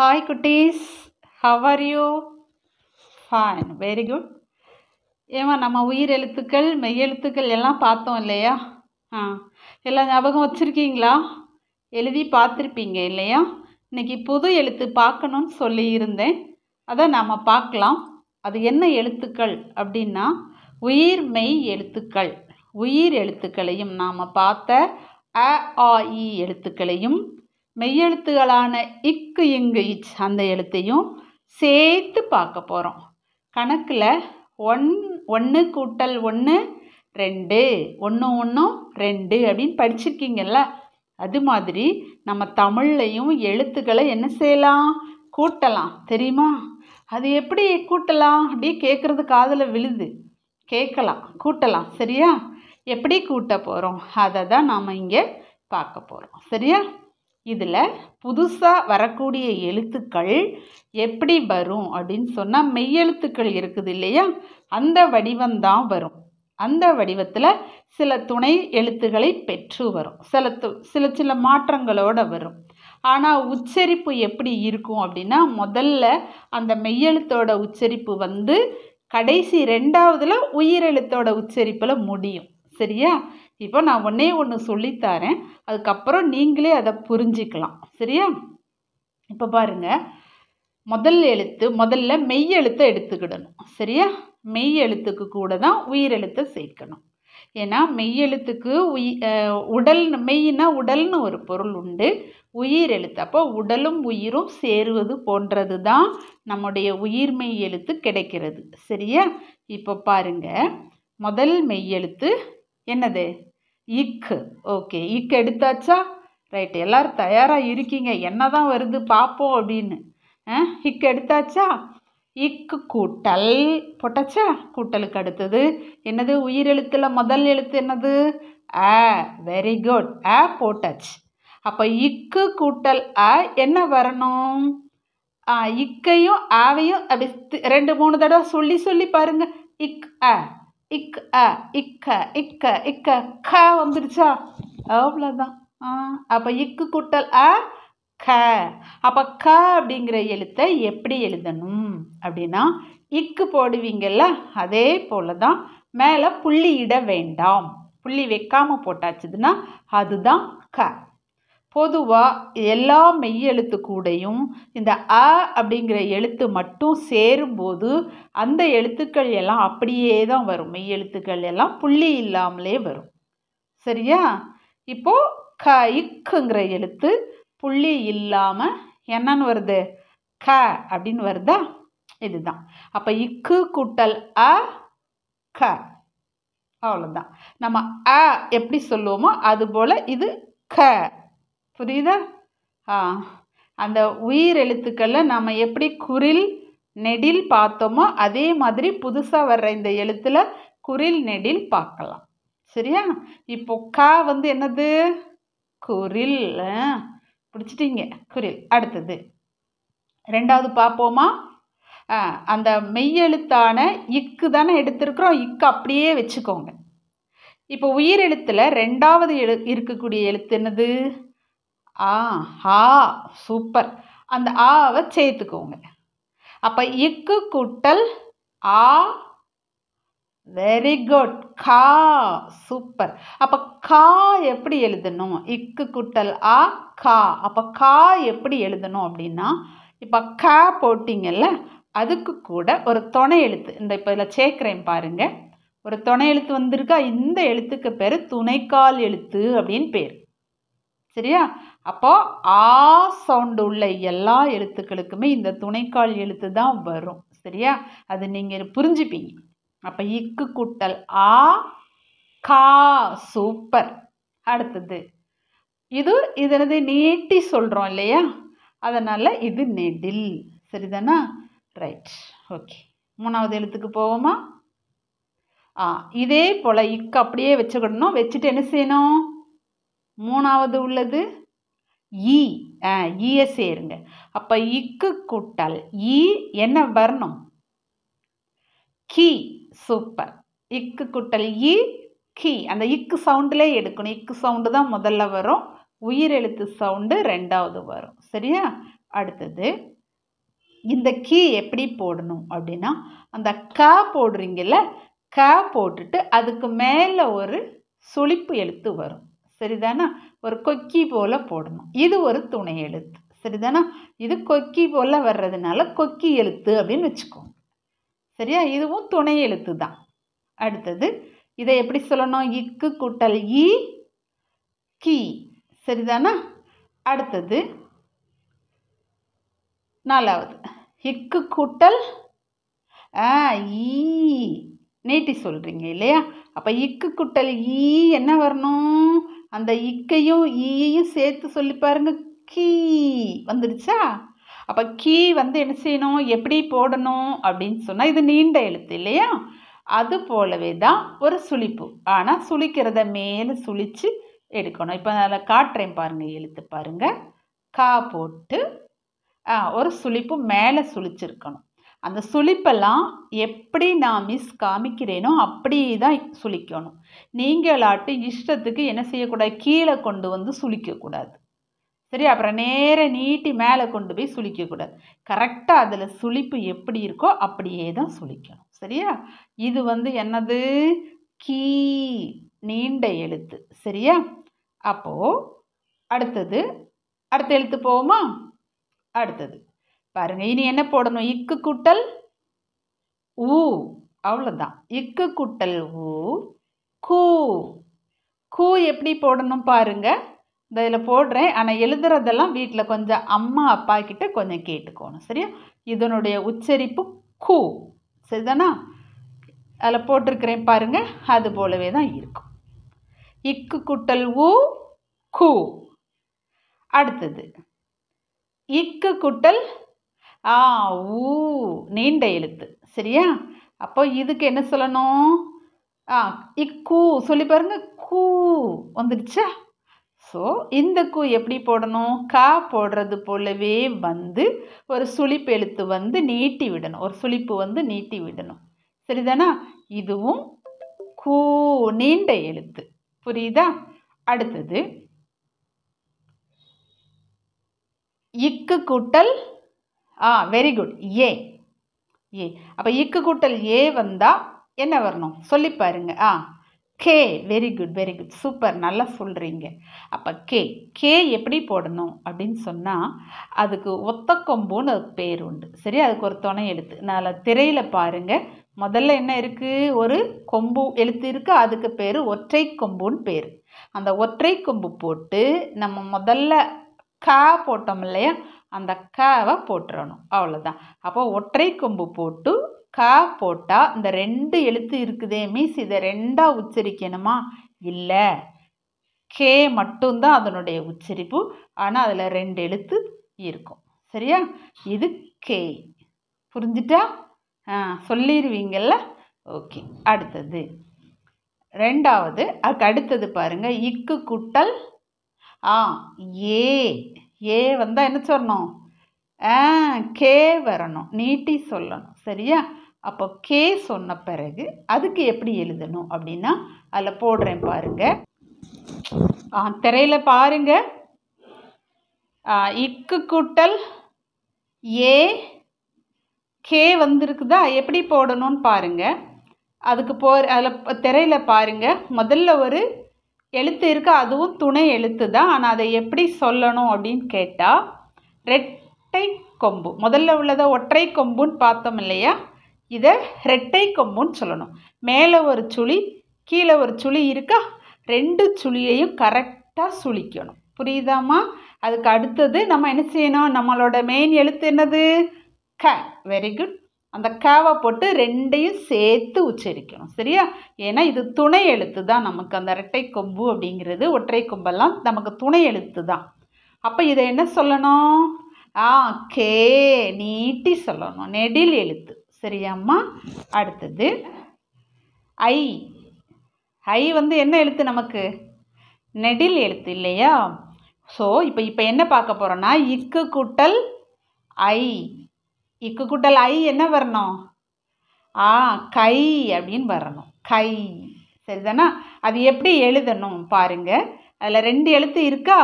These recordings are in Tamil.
ஹாய் குட்டீஸ் how are you fine very good ஏமா நம்ம உயிர் எழுத்துக்கள் மெய்யெழுத்துக்கள் எல்லாம் பார்த்தோம் இல்லையா ஆ எல்லாம் ஞாபகம் வச்சுருக்கீங்களா எழுதி பார்த்துருப்பீங்க இல்லையா இன்றைக்கி புது எழுத்து பார்க்கணுன்னு சொல்லியிருந்தேன் அதை நாம் பார்க்கலாம் அது என்ன எழுத்துக்கள் அப்படின்னா உயிர் மெய் எழுத்துக்கள் உயிர் எழுத்துக்களையும் நாம் பார்த்த அ ஆ இ எழுத்துக்களையும் மெய்யெழுத்துகளான இக்கு இங்கு இச் அந்த எழுத்தையும் சேர்த்து பார்க்க போகிறோம் கணக்கில் ஒன் ஒன்று கூட்டல் ஒன்று ரெண்டு ஒன்று ஒன்றும் ரெண்டு அப்படின்னு படிச்சிருக்கீங்கல்ல அது மாதிரி நம்ம தமிழ்லையும் எழுத்துக்களை என்ன செய்யலாம் கூட்டலாம் தெரியுமா அது எப்படி கூட்டலாம் அப்படியே கேட்குறது காதில் விழுது கேட்கலாம் கூட்டலாம் சரியா எப்படி கூட்ட போகிறோம் அதை தான் நாம் இங்கே பார்க்க போகிறோம் சரியா இதில் புதுசாக வரக்கூடிய எழுத்துக்கள் எப்படி வரும் அப்படின்னு சொன்னால் மெய்யெழுத்துக்கள் இருக்குது இல்லையா அந்த வடிவம்தான் வரும் அந்த வடிவத்தில் சில துணை எழுத்துக்களை பெற்று வரும் சில து சில சில மாற்றங்களோடு வரும் ஆனால் உச்சரிப்பு எப்படி இருக்கும் அப்படின்னா முதல்ல அந்த மெய்யெழுத்தோட உச்சரிப்பு வந்து கடைசி ரெண்டாவதில் உயிரெழுத்தோட உச்சரிப்பில் முடியும் சரியா இப்போ நான் ஒன்றே ஒன்று சொல்லித்தரேன் அதுக்கப்புறம் நீங்களே அதை புரிஞ்சிக்கலாம் சரியா இப்போ பாருங்கள் முதல் எழுத்து முதல்ல மெய் எழுத்தை எடுத்துக்கிடணும் சரியா மெய் எழுத்துக்கு கூட தான் உயிரெழுத்தை சேர்க்கணும் ஏன்னா எழுத்துக்கு உயி உடல் மெய்னா உடல்னு ஒரு பொருள் உண்டு உயிர் எழுத்து அப்போ உடலும் உயிரும் சேருவது போன்றது தான் நம்முடைய உயிர் மெய் எழுத்து கிடைக்கிறது சரியா இப்போ பாருங்க முதல் மெய் எழுத்து என்னது இக் ஓகே இக் எடுத்தாச்சா ரைட் எல்லோரும் தயாராக இருக்கீங்க என்ன தான் வருது பார்ப்போம் அப்படின்னு இக் எடுத்தாச்சா இக்கு கூட்டல் போட்டாச்சா கூட்டலுக்கு அடுத்தது என்னது உயிரெழுத்தில் முதல் எழுத்து என்னது ஆ வெரி குட் ஆ போட்டாச்சு அப்போ இக்கு கூட்டல் ஆ என்ன வரணும் ஆ இக்கையும் ஆவையும் அப்படி ரெண்டு மூணு தடவை சொல்லி சொல்லி பாருங்கள் இக் ஆ இக் அ இக்க இக்க இக்க க வந்துருச்சா அவ்வளோதான் ஆ அப்போ இக்கு கூட்டல் அ க அப்போ க அப்படிங்கிற எழுத்தை எப்படி எழுதணும் அப்படின்னா இக்கு போடுவீங்கள்ல அதே போல தான் மேலே புள்ளி இட வேண்டாம் புள்ளி வைக்காமல் போட்டாச்சுதுன்னா அதுதான் க பொதுவாக எல்லா மெய்யெழுத்துக்கூடையும் கூடையும் இந்த அ அப்படிங்கிற எழுத்து மட்டும் சேரும்போது அந்த எழுத்துக்கள் எல்லாம் அப்படியே தான் வரும் மெய்யெழுத்துக்கள் எல்லாம் புள்ளி இல்லாமலே வரும் சரியா இப்போது க இக்குங்கிற எழுத்து புள்ளி இல்லாமல் என்னன்னு வருது க அப்படின்னு வருதா இதுதான் அப்போ இக்கு கூட்டல் அ க அவ்வளோதான் நம்ம அ எப்படி சொல்லுவோமோ அதுபோல் இது க புரியுதா ஆ அந்த உயிர் எழுத்துக்களை நம்ம எப்படி குரில் நெடில் பார்த்தோமோ அதே மாதிரி புதுசாக வர்ற இந்த எழுத்தில் குரில் நெடில் பார்க்கலாம் சரியா இப்போ கா வந்து என்னது குரில் பிடிச்சிட்டிங்க குரில் அடுத்தது ரெண்டாவது பார்ப்போமா அந்த மெய்யெழுத்தான இக்கு தானே எடுத்திருக்கிறோம் இக்கு அப்படியே வச்சுக்கோங்க இப்போ உயிர் எழுத்தில் ரெண்டாவது எழு இருக்கக்கூடிய எழுத்து என்னது ஆ ஹா சூப்பர் அந்த ஆவை சேர்த்துக்கோங்க அப்போ இக்கு கூட்டல் ஆ வெரி குட் கா சூப்பர் அப்போ கா எப்படி எழுதணும் இக்கு குட்டல் ஆ கா அப்போ கா எப்படி எழுதணும் அப்படின்னா இப்போ க போட்டிங்கல்ல அதுக்கு கூட ஒரு துணை எழுத்து இந்த இப்போ இதில் சேர்க்குறேன் பாருங்கள் ஒரு துணை எழுத்து வந்திருக்கா இந்த எழுத்துக்கு பேர் துணைக்கால் எழுத்து அப்படின்னு பேர் சரியா அப்போது ஆ சவுண்டு உள்ள எல்லா எழுத்துக்களுக்குமே இந்த துணைக்கால் எழுத்து தான் வரும் சரியா அது நீங்கள் புரிஞ்சுப்பீங்க அப்போ இக்கு கூட்டல் ஆ கா சூப்பர் அடுத்தது இது இதனது நீட்டி சொல்கிறோம் இல்லையா அதனால் இது நெடில் சரிதானா ரைட் ஓகே மூணாவது எழுத்துக்கு போவோமா ஆ இதே போல் இக்கு அப்படியே வச்சுக்கிடணும் வச்சுட்டு என்ன செய்யணும் மூணாவது உள்ளது ஈ ஈய சேருங்க அப்போ இக்கு கூட்டல் ஈ என்ன வரணும் கி சூப்பர் இக்கு கூட்டல் ஈ கி அந்த இக்கு சவுண்டில் எடுக்கணும் இக்கு சவுண்டு தான் முதல்ல வரும் உயிர் எழுத்து சவுண்டு ரெண்டாவது வரும் சரியா அடுத்தது இந்த கீ எப்படி போடணும் அப்படின்னா அந்த க போடுறீங்கல்ல க போட்டுட்டு அதுக்கு மேலே ஒரு சுழிப்பு எழுத்து வரும் சரிதானா ஒரு கொக்கி போல் போடணும் இது ஒரு துணை எழுத்து சரிதானா இது கொக்கி போல் வர்றதுனால கொக்கி எழுத்து அப்படின்னு வச்சுக்கோங்க சரியா இதுவும் துணை எழுத்து தான் அடுத்தது இதை எப்படி சொல்லணும் இக்கு கூட்டல் இ கி சரிதானா அடுத்தது நாலாவது இக்கு கூட்டல் ஆ ஈ நீட்டி சொல்கிறீங்க இல்லையா அப்போ இக்கு குட்டல் ஈ என்ன வரணும் அந்த இக்கையும் ஈயையும் சேர்த்து சொல்லி பாருங்க கீ வந்துடுச்சா அப்போ கீ வந்து என்ன செய்யணும் எப்படி போடணும் அப்படின்னு சொன்னால் இது நீண்ட எழுத்து இல்லையா அது போலவே தான் ஒரு சுழிப்பு ஆனால் சுழிக்கிறத மேலே சுழித்து எடுக்கணும் இப்போ அதில் காட்டுறேன் பாருங்கள் எழுத்து பாருங்கள் கா போட்டு ஒரு சுழிப்பு மேலே சுழிச்சிருக்கணும் அந்த சுழிப்பெல்லாம் எப்படி நான் மிஸ் காமிக்கிறேனோ அப்படி தான் சுழிக்கணும் நீங்களாட்டு இஷ்டத்துக்கு என்ன செய்யக்கூடாது கீழே கொண்டு வந்து சுழிக்கக்கூடாது சரி அப்புறம் நேர நீட்டி மேலே கொண்டு போய் சுழிக்கக்கூடாது கரெக்டாக அதில் சுழிப்பு எப்படி இருக்கோ அப்படியே தான் சுழிக்கணும் சரியா இது வந்து என்னது கீ நீண்ட எழுத்து சரியா அப்போது அடுத்தது அடுத்த எழுத்து போவோமா அடுத்தது பாருங்க இனி என்ன போடணும் இக்கு கூட்டல் ஊ அவ்வளோதான் இக்கு கூட்டல் ஊ கூ கூ எப்படி போடணும் பாருங்க இந்த இதில் போடுறேன் ஆனால் எழுதுறதெல்லாம் வீட்டில் கொஞ்சம் அம்மா அப்பா கிட்ட கொஞ்சம் கேட்டுக்கோணும் சரியா இதனுடைய உச்சரிப்பு கூ சரிதானா அதில் போட்டிருக்கிறேன் பாருங்க அது போலவே தான் இருக்கும் இக்கு குட்டல் ஊ கூ அடுத்தது இக்கு குட்டல் ஆ ஊ நீண்ட எழுத்து சரியா அப்போ இதுக்கு என்ன சொல்லணும் ஆ இக்கூ சொல்லி பாருங்க கூ வந்துடுச்சா ஸோ இந்த கூ எப்படி போடணும் கா போடுறது போலவே வந்து ஒரு சுழிப்பு எழுத்து வந்து நீட்டி விடணும் ஒரு சுழிப்பு வந்து நீட்டி விடணும் சரிதானா இதுவும் கூ நீண்ட எழுத்து புரியுதா அடுத்தது இக்கு கூட்டல் ஆ வெரி குட் ஏ ஏ அப்போ இக்கு கூட்டல் ஏ வந்தால் என்ன வரணும் சொல்லி பாருங்க ஆ கே very good very good super நல்லா சொல்கிறீங்க அப்போ கே கே எப்படி போடணும் அப்படின்னு சொன்னால் அதுக்கு ஒத்த கொம்புன்னு அதுக்கு பேர் உண்டு சரி அதுக்கு ஒரு துணை எழுத்து நான் திரையில் பாருங்கள் முதல்ல என்ன இருக்குது ஒரு கொம்பு எழுத்து இருக்குது அதுக்கு பேர் ஒற்றை கொம்புன்னு பேர் அந்த ஒற்றை கொம்பு போட்டு நம்ம முதல்ல கா போட்டோம் இல்லையா அந்த காவை போட்டுறணும் அவ்வளோதான் அப்போ ஒற்றை கொம்பு போட்டு கா போட்டால் இந்த ரெண்டு எழுத்து இருக்குதே மீஸ் இதை ரெண்டாக உச்சரிக்கணுமா இல்லை கே மட்டும்தான் அதனுடைய உச்சரிப்பு ஆனால் அதில் ரெண்டு எழுத்து இருக்கும் சரியா இது கே புரிஞ்சிட்டா சொல்லிடுவீங்கள்ல ஓகே அடுத்தது ரெண்டாவது அதுக்கு அடுத்தது பாருங்கள் இக்கு குட்டல் ஆ ஏ ஏ வந்தால் என்ன சொல்லணும் ஆ கே வரணும் நீட்டி சொல்லணும் சரியா அப்போ கே சொன்ன பிறகு அதுக்கு எப்படி எழுதணும் அப்படின்னா அதில் போடுறேன் பாருங்கள் ஆ திரையில் பாருங்கள் இக்கு கூட்டல் ஏ கே வந்திருக்குதா எப்படி போடணும்னு பாருங்கள் அதுக்கு போ அதில் திரையில் பாருங்கள் முதல்ல ஒரு எழுத்து இருக்குது அதுவும் துணை எழுத்து தான் ஆனால் அதை எப்படி சொல்லணும் அப்படின்னு கேட்டால் ரெட்டை கொம்பு முதல்ல உள்ளதை ஒற்றை கொம்புன்னு பார்த்தோம் இல்லையா இதை ரெட்டை கொம்புன்னு சொல்லணும் மேலே ஒரு சுழி கீழே ஒரு சுழி இருக்கா ரெண்டு சுழியையும் கரெக்டாக சுழிக்கணும் புரியுதாம்மா அதுக்கு அடுத்தது நம்ம என்ன செய்யணும் நம்மளோட மெயின் எழுத்து என்னது க வெரி குட் அந்த கேவை போட்டு ரெண்டையும் சேர்த்து உச்சரிக்கணும் சரியா ஏன்னா இது துணை எழுத்து தான் நமக்கு அந்த இரட்டை கொம்பு அப்படிங்கிறது ஒற்றை கொம்பெல்லாம் நமக்கு துணை எழுத்து தான் அப்போ இதை என்ன சொல்லணும் ஆ கே நீட்டி சொல்லணும் நெடில் எழுத்து சரியாம்மா அடுத்தது ஐ ஐ வந்து என்ன எழுத்து நமக்கு நெடில் எழுத்து இல்லையா ஸோ இப்போ இப்போ என்ன பார்க்க போகிறோன்னா இக்கு கூட்டல் ஐ இக்கு கூட்டல் ஐ என்ன வரணும் ஆ கை அப்படின்னு வரணும் கை சரிதானா அது எப்படி எழுதணும் பாருங்க அதில் ரெண்டு எழுத்து இருக்கா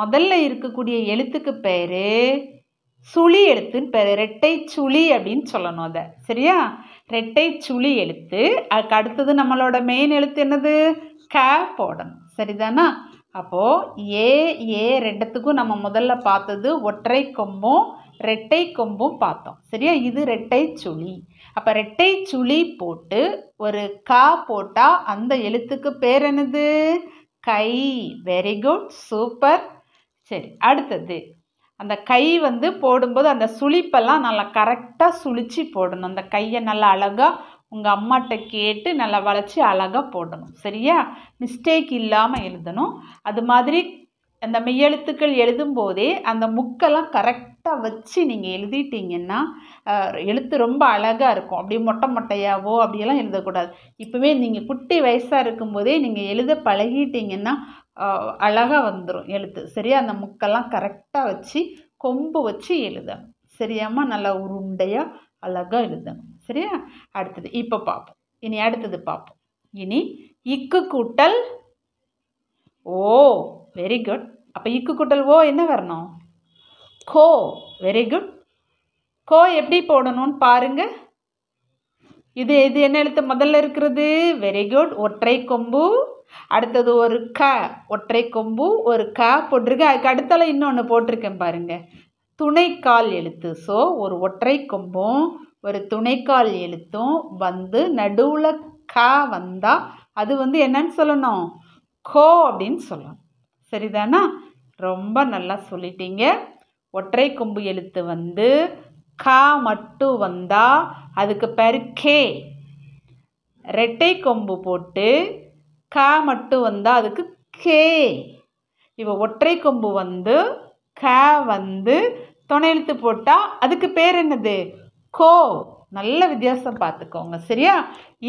முதல்ல இருக்கக்கூடிய எழுத்துக்கு பேர் சுழி எழுத்துன்னு பேர் ரெட்டை சுழி அப்படின்னு சொல்லணும் அதை சரியா ரெட்டை சுழி எழுத்து அதுக்கு அடுத்தது நம்மளோட மெயின் எழுத்து என்னது க போடணும் சரிதானா அப்போது ஏ ஏ ரெண்டுத்துக்கும் நம்ம முதல்ல பார்த்தது ஒற்றை கொம்பும் ரெட்டை கொம்பும் பார்த்தோம் சரியா இது ரெட்டை சுழி அப்போ ரெட்டை சுழி போட்டு ஒரு கா போட்டால் அந்த எழுத்துக்கு பேர் என்னது கை வெரி குட் சூப்பர் சரி அடுத்தது அந்த கை வந்து போடும்போது அந்த சுழிப்பெல்லாம் நல்லா கரெக்டாக சுழிச்சு போடணும் அந்த கையை நல்லா அழகாக உங்கள் அம்மாட்ட கேட்டு நல்லா வளைச்சி அழகாக போடணும் சரியா மிஸ்டேக் இல்லாமல் எழுதணும் அது மாதிரி அந்த மெய்யெழுத்துக்கள் எழுதும்போதே அந்த முக்கெல்லாம் கரெக்ட் கரெக்டாக வச்சு நீங்கள் எழுதிட்டிங்கன்னா எழுத்து ரொம்ப அழகாக இருக்கும் அப்படியே மொட்டை மொட்டையாவோ அப்படியெல்லாம் எழுதக்கூடாது இப்போவே நீங்கள் குட்டி வயசாக இருக்கும்போதே நீங்கள் எழுத பழகிட்டீங்கன்னா அழகாக வந்துடும் எழுத்து சரியா அந்த முக்கெல்லாம் கரெக்டாக வச்சு கொம்பு வச்சு எழுதணும் சரியாமல் நல்லா உருண்டையாக அழகாக எழுதணும் சரியா அடுத்தது இப்போ பார்ப்போம் இனி அடுத்தது பார்ப்போம் இனி இக்கு கூட்டல் ஓ வெரி குட் அப்போ இக்கு கூட்டல் ஓ என்ன வரணும் கோ வெரி குட் கோ எப்படி போடணும்னு பாருங்கள் இது இது என்ன எழுத்து முதல்ல இருக்கிறது வெரி குட் ஒற்றை கொம்பு அடுத்தது ஒரு க ஒற்றை கொம்பு ஒரு க போட்டிருக்கு அதுக்கு அடுத்தால இன்னொன்று போட்டிருக்கேன் பாருங்கள் துணைக்கால் எழுத்து ஸோ ஒரு ஒற்றை கொம்பும் ஒரு துணைக்கால் எழுத்தும் வந்து நடுவில் க வந்தால் அது வந்து என்னன்னு சொல்லணும் கோ அப்படின்னு சொல்லணும் சரிதானா ரொம்ப நல்லா சொல்லிட்டீங்க ஒற்றை கொம்பு எழுத்து வந்து கா மட்டும் வந்தால் அதுக்கு பேர் கே ரெட்டை கொம்பு போட்டு கா மட்டும் வந்தால் அதுக்கு கே இப்போ ஒற்றை கொம்பு வந்து க வந்து துணை எழுத்து போட்டால் அதுக்கு பேர் என்னது கோ நல்ல வித்தியாசம் பார்த்துக்கோங்க சரியா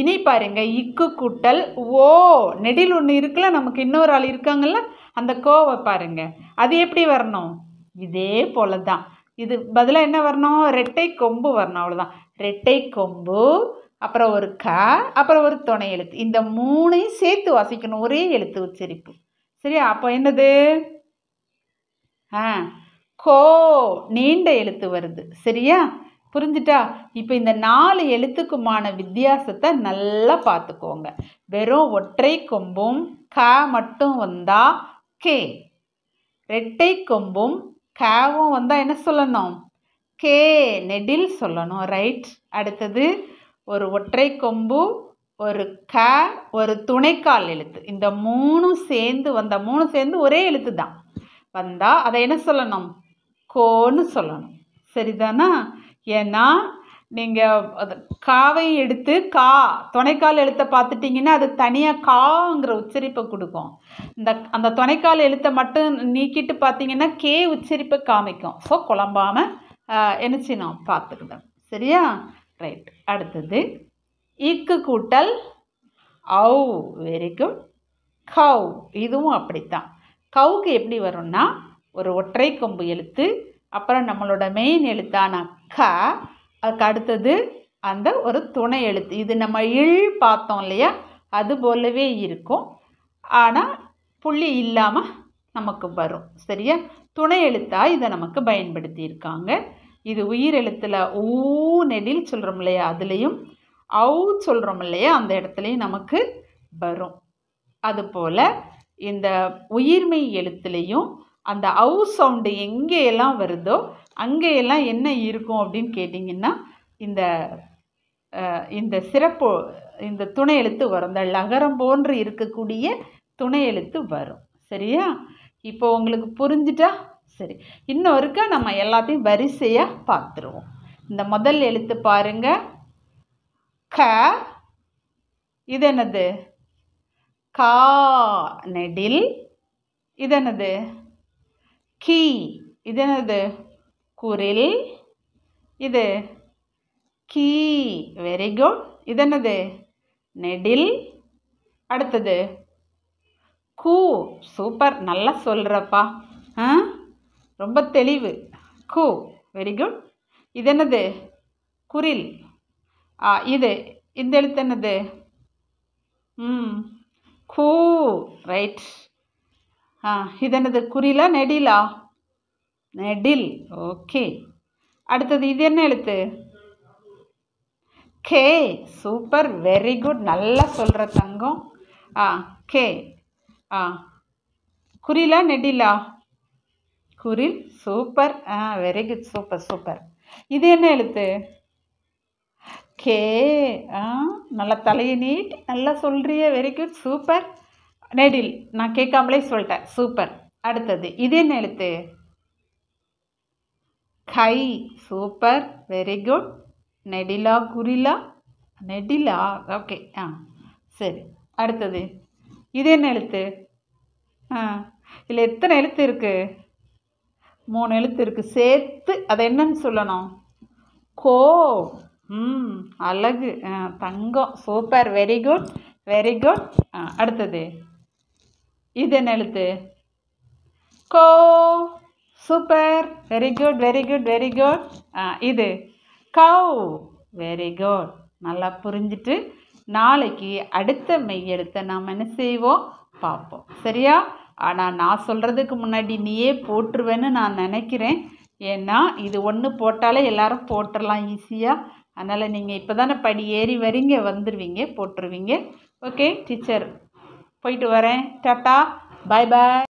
இனி பாருங்க இக்கு கூட்டல் ஓ நெடில் ஒன்று இருக்குல்ல நமக்கு இன்னொரு ஆள் இருக்காங்கல்ல அந்த கோவை பாருங்க அது எப்படி வரணும் இதே போல தான் இது பதிலாக என்ன வரணும் ரெட்டை கொம்பு வரணும் அவ்வளோதான் ரெட்டை கொம்பு அப்புறம் ஒரு க அப்புறம் ஒரு துணை எழுத்து இந்த மூணையும் சேர்த்து வாசிக்கணும் ஒரே எழுத்து உச்சரிப்பு சரியா அப்போ என்னது ஆ கோ நீண்ட எழுத்து வருது சரியா புரிஞ்சுட்டா இப்போ இந்த நாலு எழுத்துக்குமான வித்தியாசத்தை நல்லா பார்த்துக்கோங்க வெறும் ஒற்றை கொம்பும் க மட்டும் வந்தால் கே ரெட்டை கொம்பும் காவும் வந்தால் என்ன சொல்லணும் கே நெடில் சொல்லணும் ரைட் அடுத்தது ஒரு ஒற்றை கொம்பு ஒரு க ஒரு துணைக்கால் எழுத்து இந்த மூணும் சேர்ந்து வந்த மூணு சேர்ந்து ஒரே எழுத்து தான் வந்தால் அதை என்ன சொல்லணும் கோன்னு சொல்லணும் சரிதானா ஏன்னா நீங்கள் அது காவை எடுத்து கா துணைக்கால் எழுத்தை பார்த்துட்டிங்கன்னா அது தனியாக காங்கிற உச்சரிப்பை கொடுக்கும் இந்த அந்த துணைக்கால் எழுத்தை மட்டும் நீக்கிட்டு பார்த்தீங்கன்னா கே உச்சரிப்பை காமிக்கும் ஸோ குழம்பாமல் என்னச்சு நான் பார்த்துக்கிட்டேன் சரியா ரைட் அடுத்தது இக்கு கூட்டல் ஔ வெரி குட் கவ் இதுவும் அப்படித்தான் கவுக்கு எப்படி வரும்னா ஒரு ஒற்றை கொம்பு எழுத்து அப்புறம் நம்மளோட மெயின் எழுத்தான க அதுக்கு அடுத்தது அந்த ஒரு துணை எழுத்து இது நம்ம இழ் பார்த்தோம் இல்லையா அது போலவே இருக்கும் ஆனால் புள்ளி இல்லாமல் நமக்கு வரும் சரியா துணை எழுத்தாக இதை நமக்கு பயன்படுத்தியிருக்காங்க இது உயிர் எழுத்தில் ஊ நெடில் சொல்கிறோம் இல்லையா அதுலேயும் அவு சொல்கிறோம் இல்லையா அந்த இடத்துலையும் நமக்கு வரும் அதுபோல் இந்த உயிர்மை எழுத்துலேயும் அந்த அவு சவுண்டு எங்கேயெல்லாம் வருதோ அங்கேயெல்லாம் என்ன இருக்கும் அப்படின்னு கேட்டிங்கன்னா இந்த இந்த சிறப்பு இந்த துணை எழுத்து வரும் இந்த லகரம் போன்று இருக்கக்கூடிய துணை எழுத்து வரும் சரியா இப்போ உங்களுக்கு புரிஞ்சிட்டா சரி இன்னொருக்கா நம்ம எல்லாத்தையும் வரிசையாக பார்த்துருவோம் இந்த முதல் எழுத்து பாருங்க க இது என்னது கா நெடில் இது என்னது கீ இது என்னது குரில் இது கீ வெரி குட் இது என்னது நெடில் அடுத்தது கூ சூப்பர் நல்லா சொல்கிறப்பா ஆ ரொம்ப தெளிவு கூ வெரி குட் இது என்னது குரில் ஆ இது இந்த எழுத்து என்னது ம் கூ ரைட் ஆ இது என்னது குறிலா நெடிலா நெடில் ஓகே அடுத்தது இது என்ன எழுத்து கே சூப்பர் வெரி குட் நல்லா சொல்கிற தங்கம் ஆ கே ஆ குறிலா நெடிலா குரில் சூப்பர் ஆ வெரி குட் சூப்பர் சூப்பர் இது என்ன எழுத்து கே ஆ நல்லா தலையை நீட்டி நல்லா சொல்கிறிய வெரி குட் சூப்பர் நெடில் நான் கேட்காமலே சொல்லிட்டேன் சூப்பர் அடுத்தது இது என்ன எழுத்து கை சூப்பர் வெரி குட் நெடிலா குரிலா நெடிலா ஓகே ஆ சரி அடுத்தது இது என்ன எழுத்து ஆ இதில் எத்தனை எழுத்து இருக்குது மூணு எழுத்து இருக்குது சேர்த்து அதை என்னன்னு சொல்லணும் கோ ம் அழகு தங்கம் super very good very good அடுத்தது இது என்ன எழுத்து கோ super very good very good very good இது கவ் வெரி குட் நல்லா புரிஞ்சுட்டு நாளைக்கு அடுத்த எடுத்த நாம் என்ன செய்வோம் பார்ப்போம் சரியா ஆனால் நான் சொல்கிறதுக்கு முன்னாடி நீயே போட்டுருவேன்னு நான் நினைக்கிறேன் ஏன்னா இது ஒன்று போட்டாலே எல்லோரும் போட்டுடலாம் ஈஸியாக அதனால் நீங்கள் இப்போ தானே படி ஏறி வரீங்க வந்துடுவீங்க போட்டுருவீங்க ஓகே டீச்சர் போயிட்டு வரேன் டாட்டா பாய் பாய்